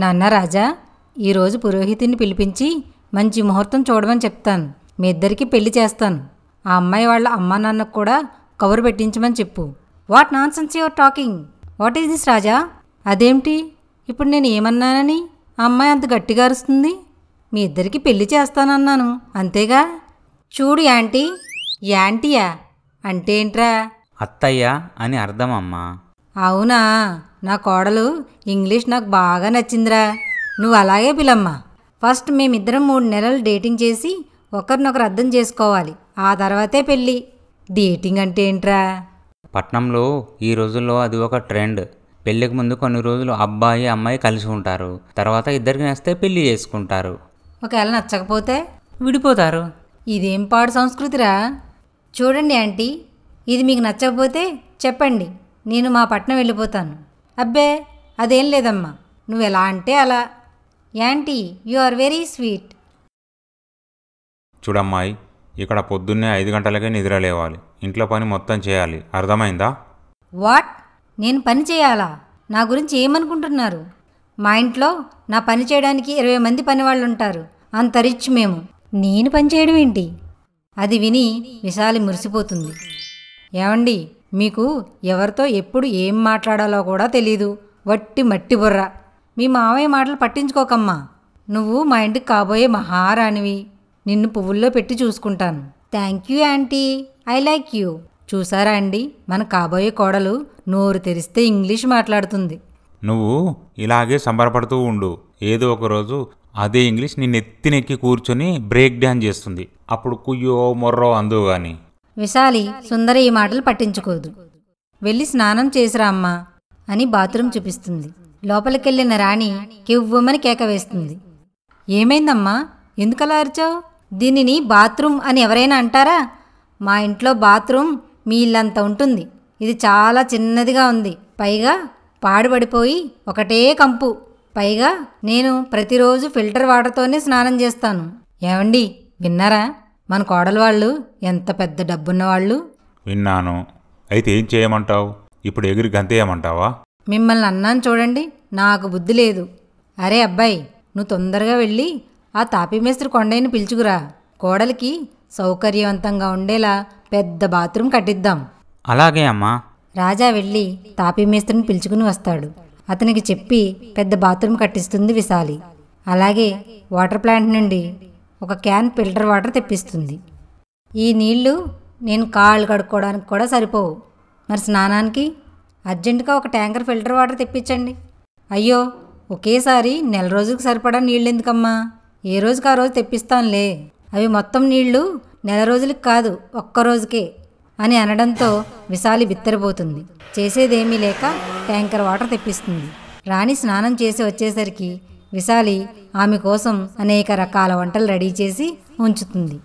నాన్న రాజా ఈరోజు పురోహితుని పిలిపించి మంచి ముహూర్తం చూడమని చెప్తాను మీ ఇద్దరికీ పెళ్లి చేస్తాను ఆ అమ్మాయి వాళ్ళ అమ్మా నాన్నకు కూడా కవరు పెట్టించమని చెప్పు what nonsense you're talking what is this Raja అదేమిటి ఇప్పుడు నేను ఏమన్నానని ఆ అమ్మాయి అంత గట్టిగా అరుస్తుంది మీ ఇద్దరికి పెళ్లి చేస్తానన్నాను అంతేగా చూడు యాంటీ యాంటీయా అంటే ఏంట్రా అత్తయ్య అని అర్థం అమ్మా అవునా నా కోడలు ఇంగ్లీష్ నాకు బాగా నచ్చిందిరా నువ్వు అలాగే పిలమ్మా ఫస్ట్ మేమిద్దరం మూడు నెలలు డేటింగ్ చేసి ఒకరినొకరు అర్థం చేసుకోవాలి ఆ తర్వాతే పెళ్ళి డేటింగ్ అంటే ఏంట్రా పట్నంలో ఈ రోజుల్లో అది ఒక ట్రెండ్ పెళ్ళికి ముందు కొన్ని రోజులు అబ్బాయి అమ్మాయి కలిసి ఉంటారు తర్వాత ఇద్దరికి నేస్తే పెళ్ళి చేసుకుంటారు ఒకవేళ నచ్చకపోతే విడిపోతారు ఇదేం పాడు సంస్కృతిరా చూడండి ఆంటీ ఇది మీకు నచ్చకపోతే చెప్పండి నేను మా పట్నం వెళ్ళిపోతాను అబ్బే అదేం లేదమ్మా నువ్వు ఎలా అంటే అలా aunty you are very sweet చూడమ్మాయి ఇక్కడ పొద్దున్నే ఐదు గంటలకే నిద్ర లేవాలి ఇంట్లో పని మొత్తం చేయాలి అర్థమైందా వాట్ నేను పని చేయాలా నా గురించి ఏమనుకుంటున్నారు మా ఇంట్లో నా పని చేయడానికి ఇరవై మంది పనివాళ్ళు ఉంటారు అంత రిచ్ మేము నేను పని చేయడం ఏంటి అది విని విశాలి మురిసిపోతుంది ఏమండి మీకు ఎవరితో ఎప్పుడు ఏం మాట్లాడాలో కూడా తెలీదు వట్టి మట్టి బుర్ర మీ మావయ్య మాటలు పట్టించుకోకమ్మా నువ్వు మా ఇంటికి కాబోయే మహారాణివి నిన్ను పువ్వుల్లో పెట్టి చూసుకుంటాను thank you aunty I like you చూసారా అండి మన కాబోయే కోడలు నోరు తెరిస్తే ఇంగ్లీష్ మాట్లాడుతుంది నువ్వు ఇలాగే సంబరపడుతూ ఉండు ఏదో ఒకరోజు అదే ఇంగ్లీష్ నిన్నెత్తినెక్కి కూర్చొని బ్రేక్ డ్యాన్ చేస్తుంది అప్పుడు కుయ్యో మొర్రో అందు కానీ విశాలి సుందర ఈ మాటలు పట్టించుకోదు వెళ్ళి స్నానం చేసిరా అమ్మా అని బాత్రూమ్ చూపిస్తుంది లోపలికెళ్ళిన రాణి కివ్వమని కేక వేస్తుంది ఏమైందమ్మా ఎందుకలా అరిచావు దీనిని బాత్రూమ్ అని ఎవరైనా అంటారా మా ఇంట్లో బాత్రూమ్ మీ ఇల్లంత ఉంటుంది ఇది చాలా చిన్నదిగా ఉంది పైగా పాడుపడిపోయి ఒకటే కంపు పైగా నేను ప్రతిరోజు ఫిల్టర్ వాటర్తోనే స్నానం చేస్తాను ఏమండి విన్నారా మన కోడలు వాళ్ళు ఎంత పెద్ద డబ్బున్న వాళ్ళు విన్నాను అయితే ఏం చేయమంటావు ఇప్పుడు ఎగిరి గంతేయమంటావా మిమ్మల్ని అన్నాను చూడండి నాకు బుద్ధి లేదు అరే అబ్బాయి నువ్వు తొందరగా వెళ్ళి ఆ తాపిమేస్త్రి కొండైని పిలుచుకురా కోడలికి సౌకర్యవంతంగా ఉండేలా పెద్ద బాత్రూమ్ కట్టిద్దాం అలాగే అమ్మా రాజా వెళ్ళి తాపిమేస్త్రిని పిలుచుకుని వస్తాడు అతనికి చెప్పి పెద్ద బాత్రూమ్ కట్టిస్తుంది విశాలి అలాగే వాటర్ ప్లాంట్ నుండి ఒక క్యాన్ ఫిల్టర్ వాటర్ తెప్పిస్తుంది ఈ నీళ్లు నేను కాళ్ళు కడుక్కోవడానికి కూడా సరిపోవు మరి స్నానానికి అర్జెంటుగా ఒక ట్యాంకర్ ఫిల్టర్ వాటర్ తెప్పించండి అయ్యో ఒకేసారి నెల రోజులకు సరిపడా నీళ్ళు ఎందుకమ్మా ఏ రోజుకి ఆ రోజు తెప్పిస్తాంలే అవి మొత్తం నీళ్లు నెల రోజులకు కాదు ఒక్క రోజుకే అని అనడంతో విశాలి బిత్తరిపోతుంది చేసేదేమీ లేక ట్యాంకర్ వాటర్ తెప్పిస్తుంది రాణి స్నానం చేసి వచ్చేసరికి విశాలి ఆమె కోసం అనేక రకాల వంటలు రెడీ చేసి ఉంచుతుంది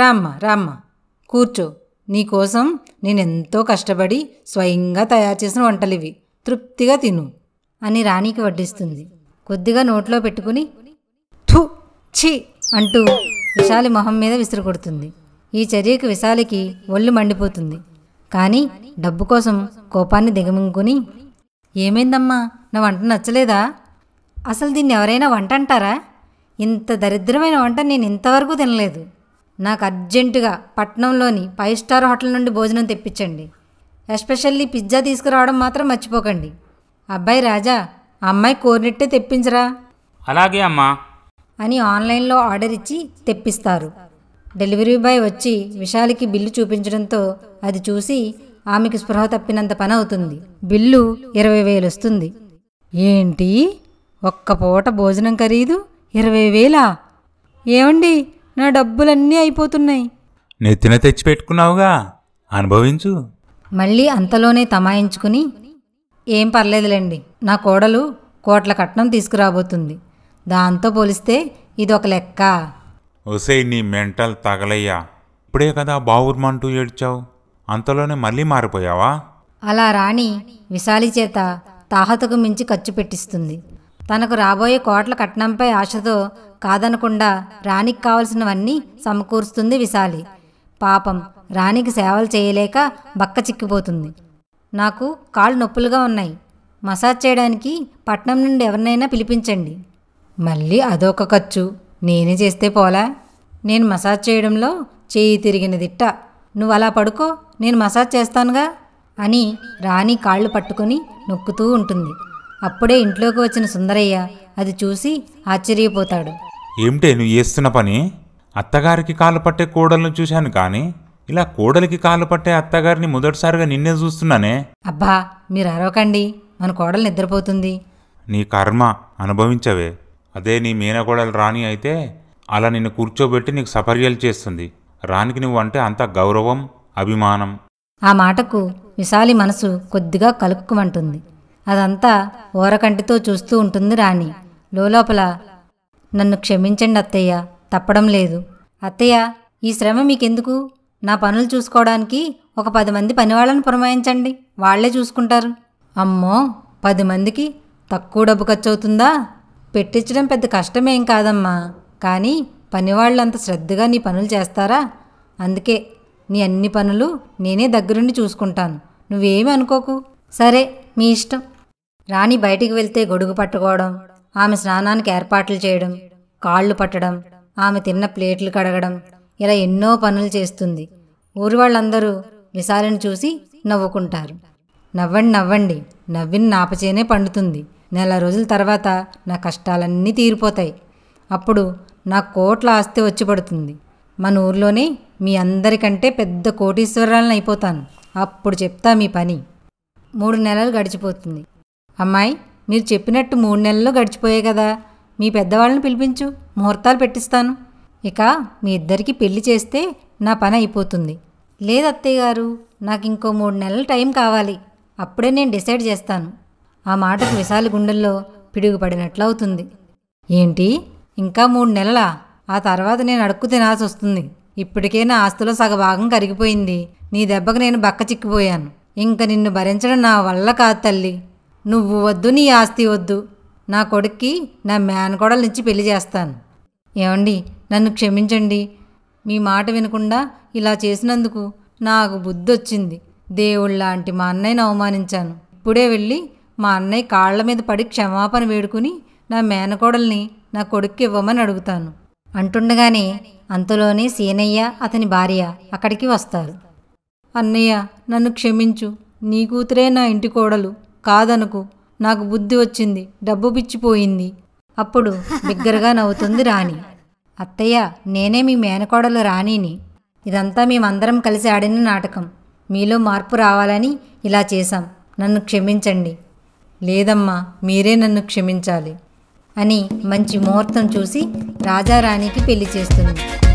రామ్మ రామ్మ కూర్చో నీకోసం నేనెంతో కష్టపడి స్వయంగా తయారు చేసిన వంటలు ఇవి తృప్తిగా తిను అని రాణికి వడ్డిస్తుంది కొద్దిగా నోట్లో పెట్టుకుని థు ఛీ అంటూ విశాలి మొహం మీద విసిరు కొడుతుంది ఈ చర్యకు విశాలికి ఒళ్ళు మండిపోతుంది కానీ డబ్బు కోసం కోపాన్ని దిగమింగుకుని ఏమైందమ్మా నా వంట నచ్చలేదా అసలు దీన్ని ఎవరైనా వంట అంటారా ఇంత దరిద్రమైన వంట నేను ఇంతవరకు తినలేదు నాకు అర్జెంటుగా పట్నంలోని ఫైవ్ స్టార్ హోటల్ నుండి భోజనం తెప్పించండి ఎస్పెషల్లీ పిజ్జా తీసుకురావడం మాత్రం మర్చిపోకండి అబ్బాయి రాజా అమ్మాయి కోరినట్టే తెప్పించరా అలాగే అమ్మా అని ఆన్లైన్లో ఆర్డర్ ఇచ్చి తెప్పిస్తారు డెలివరీ బాయ్ వచ్చి విశాలికి బిల్లు చూపించడంతో అది చూసి ఆమెకు స్పృహ తప్పినంత పని అవుతుంది బిల్లు ఇరవై వేలు వస్తుంది ఏంటి ఒక్క పూట భోజనం ఖరీదు ఇరవై వేలా ఏమండి నా డబ్బులన్నీ అయిపోతున్నాయి నెత్తిన తెచ్చిపెట్టుకున్నావుగా అనుభవించు మళ్ళీ అంతలోనే తమాయించుకుని ఏం పర్లేదులేండి నా కోడలు కోట్ల కట్నం తీసుకురాబోతుంది దాంతో పోలిస్తే ఇది ఒక లెక్క ఒసే నీ మెంటల్ తగలయ్యా ఇప్పుడే కదా బావుర్మంటూ ఏడ్చావు అంతలోనే మళ్ళీ మారిపోయావా అలా రాణి విశాలి చేత తాహతకు మించి ఖర్చు పెట్టిస్తుంది తనకు రాబోయే కోట్ల కట్నంపై ఆశతో కాదనకుండా రాణికి కావలసినవన్నీ సమకూరుస్తుంది విశాలి పాపం రాణికి సేవలు చేయలేక బక్క చిక్కిపోతుంది నాకు కాళ్ళు నొప్పులుగా ఉన్నాయి మసాజ్ చేయడానికి పట్నం నుండి ఎవరినైనా పిలిపించండి మళ్ళీ అదొక ఖర్చు నేనే చేస్తే పోలా నేను మసాజ్ చేయడంలో చేయి తిరిగిన దిట్ట నువ్వు అలా పడుకో నేను మసాజ్ చేస్తానుగా అని రాణి కాళ్ళు పట్టుకొని నొక్కుతూ ఉంటుంది అప్పుడే ఇంట్లోకి వచ్చిన సుందరయ్య అది చూసి ఆశ్చర్యపోతాడు ఏమిటే నువ్వు చేస్తున్న పని అత్తగారికి కాలు పట్టే కోడలను చూశాను కానీ ఇలా కోడలికి కాలు పట్టే అత్తగారిని మొదటిసారిగా నిన్నే చూస్తున్నానే అబ్బా మీరు అరవకండి మన కోడలు నిద్రపోతుంది నీ కర్మ అనుభవించవే అదే నీ కోడలు రాణి అయితే అలా నిన్ను కూర్చోబెట్టి నీకు సపర్యలు చేస్తుంది రానికి నువ్వు అంటే అంత గౌరవం అభిమానం ఆ మాటకు విశాలి మనసు కొద్దిగా కలుక్కుమంటుంది అదంతా ఓరకంటితో చూస్తూ ఉంటుంది రాణి లోపల నన్ను క్షమించండి అత్తయ్య తప్పడం లేదు అత్తయ్య ఈ శ్రమ మీకెందుకు నా పనులు చూసుకోవడానికి ఒక పది మంది పనివాళ్ళని పురమాయించండి వాళ్లే చూసుకుంటారు అమ్మో పది మందికి తక్కువ డబ్బు ఖర్చు అవుతుందా పెట్టించడం పెద్ద కష్టమేం కాదమ్మా కానీ పనివాళ్ళు అంత శ్రద్ధగా నీ పనులు చేస్తారా అందుకే నీ అన్ని పనులు నేనే దగ్గరుండి చూసుకుంటాను నువ్వేమి అనుకోకు సరే మీ ఇష్టం రాణి బయటికి వెళ్తే గొడుగు పట్టుకోవడం ఆమె స్నానానికి ఏర్పాట్లు చేయడం కాళ్ళు పట్టడం ఆమె తిన్న ప్లేట్లు కడగడం ఇలా ఎన్నో పనులు చేస్తుంది ఊరి వాళ్ళందరూ విశాలను చూసి నవ్వుకుంటారు నవ్వండి నవ్వండి నవ్విని నాపచేనే పండుతుంది నెల రోజుల తర్వాత నా కష్టాలన్నీ తీరిపోతాయి అప్పుడు నా కోట్ల ఆస్తి వచ్చి పడుతుంది మన ఊర్లోనే మీ అందరికంటే పెద్ద కోటీశ్వరాలను అయిపోతాను అప్పుడు చెప్తా మీ పని మూడు నెలలు గడిచిపోతుంది అమ్మాయి మీరు చెప్పినట్టు మూడు నెలలు గడిచిపోయే కదా మీ పెద్దవాళ్ళని పిలిపించు ముహూర్తాలు పెట్టిస్తాను ఇక మీ ఇద్దరికి పెళ్లి చేస్తే నా పని అయిపోతుంది లేదు అత్తయ్య గారు నాకు ఇంకో మూడు నెలల టైం కావాలి అప్పుడే నేను డిసైడ్ చేస్తాను ఆ మాటకు విశాల గుండెల్లో పిడుగుపడినట్లు అవుతుంది ఏంటి ఇంకా మూడు నెలల ఆ తర్వాత నేను అడుక్కు తినాల్సి వస్తుంది ఇప్పటికే నా సగ సగభాగం కరిగిపోయింది నీ దెబ్బకు నేను బక్క చిక్కిపోయాను ఇంక నిన్ను భరించడం నా వల్ల కాదు తల్లి నువ్వు వద్దు నీ ఆస్తి వద్దు నా కొడుక్కి నా మేనకోడల నుంచి పెళ్లి చేస్తాను ఏమండి నన్ను క్షమించండి మీ మాట వినకుండా ఇలా చేసినందుకు నాకు బుద్ధి వచ్చింది దేవుళ్ళాంటి మా అన్నయ్యను అవమానించాను ఇప్పుడే వెళ్ళి మా అన్నయ్య కాళ్ల మీద పడి క్షమాపణ వేడుకుని నా మేనకోడల్ని నా కొడుక్కి ఇవ్వమని అడుగుతాను అంటుండగానే అంతలోనే సీనయ్య అతని భార్య అక్కడికి వస్తారు అన్నయ్య నన్ను క్షమించు నీ కూతురే నా ఇంటి కోడలు కాదనకు నాకు బుద్ధి వచ్చింది డబ్బు పిచ్చిపోయింది అప్పుడు బిగ్గరగా నవ్వుతుంది రాణి అత్తయ్య నేనే మీ మేనకోడలు రాణిని ఇదంతా మేమందరం కలిసి ఆడిన నాటకం మీలో మార్పు రావాలని ఇలా చేశాం నన్ను క్షమించండి లేదమ్మా మీరే నన్ను క్షమించాలి అని మంచి ముహూర్తం చూసి రాజారాణికి పెళ్లి చేస్తుంది